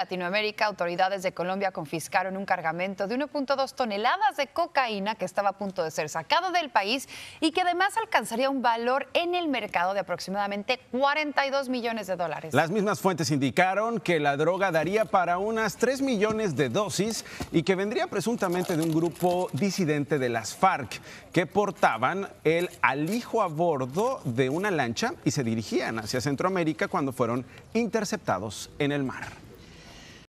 Latinoamérica, autoridades de Colombia confiscaron un cargamento de 1.2 toneladas de cocaína que estaba a punto de ser sacado del país y que además alcanzaría un valor en el mercado de aproximadamente 42 millones de dólares. Las mismas fuentes indicaron que la droga daría para unas 3 millones de dosis y que vendría presuntamente de un grupo disidente de las FARC que portaban el alijo a bordo de una lancha y se dirigían hacia Centroamérica cuando fueron interceptados en el mar.